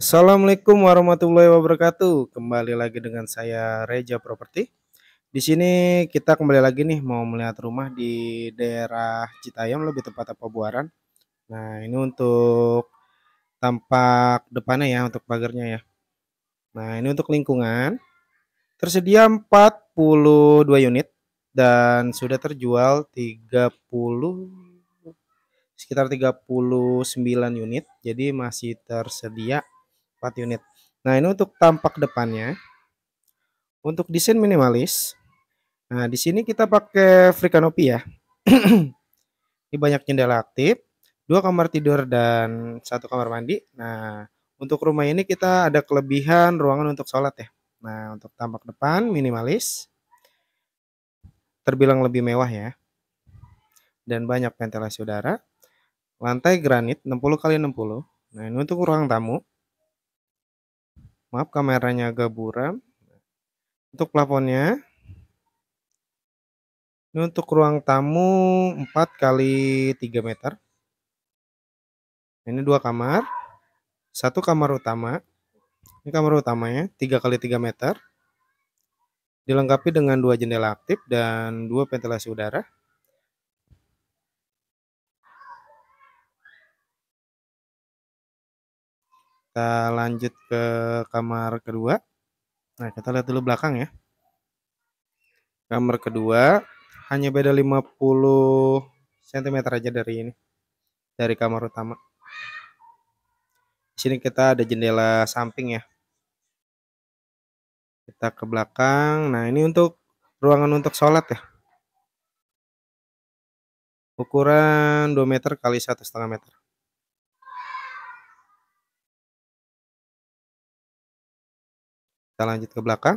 Assalamualaikum warahmatullahi wabarakatuh. Kembali lagi dengan saya Reja Properti. Di sini kita kembali lagi nih mau melihat rumah di daerah Citayam lebih tepat apa Buaran. Nah, ini untuk tampak depannya ya untuk pagarnya ya. Nah, ini untuk lingkungan. Tersedia 42 unit dan sudah terjual 30 sekitar 39 unit. Jadi masih tersedia 4 unit. Nah, ini untuk tampak depannya. Untuk desain minimalis. Nah, di sini kita pakai free canopy ya. ini banyak jendela aktif, dua kamar tidur dan satu kamar mandi. Nah, untuk rumah ini kita ada kelebihan ruangan untuk sholat ya. Nah, untuk tampak depan minimalis. Terbilang lebih mewah ya. Dan banyak ventilasi udara. Lantai granit 60 kali 60. Nah, ini untuk ruang tamu maaf kameranya agak buram. Untuk plafonnya, ini untuk ruang tamu 4 kali 3 meter. Ini dua kamar, satu kamar utama, ini kamar utamanya 3 kali 3 meter, dilengkapi dengan dua jendela aktif dan dua ventilasi udara. Kita lanjut ke kamar kedua. Nah, kita lihat dulu belakang ya. Kamar kedua hanya beda 50 cm aja dari ini. Dari kamar utama. Di sini kita ada jendela samping ya. Kita ke belakang. Nah, ini untuk ruangan untuk sholat ya. Ukuran 2 meter kali satu setengah meter. Kita lanjut ke belakang.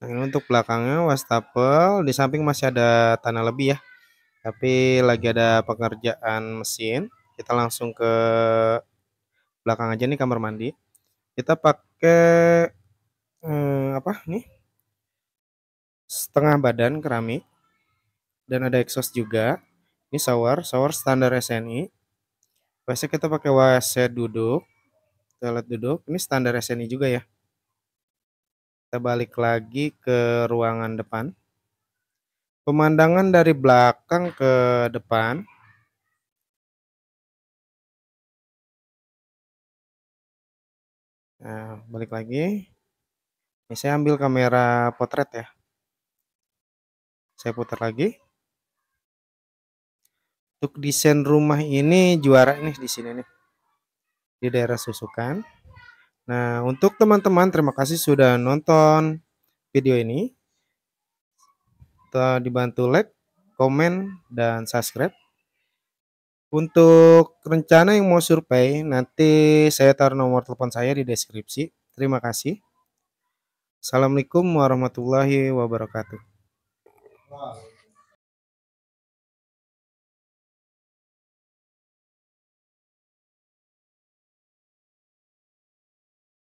Nah, ini untuk belakangnya wastafel di samping masih ada tanah lebih ya. Tapi lagi ada pekerjaan mesin. Kita langsung ke belakang aja nih kamar mandi. Kita pakai hmm, apa nih? Setengah badan keramik dan ada exhaust juga. Ini shower, shower standar SNI. WC kita pakai WC duduk kita duduk. Ini standar SNI juga ya. Kita balik lagi ke ruangan depan. Pemandangan dari belakang ke depan. Nah, balik lagi. Ini saya ambil kamera potret ya. Saya putar lagi. Untuk desain rumah ini juara nih di sini nih di daerah Susukan. Nah, untuk teman-teman terima kasih sudah nonton video ini. Telah dibantu like, komen, dan subscribe. Untuk rencana yang mau survei, nanti saya taruh nomor telepon saya di deskripsi. Terima kasih. Assalamualaikum warahmatullahi wabarakatuh. Wow.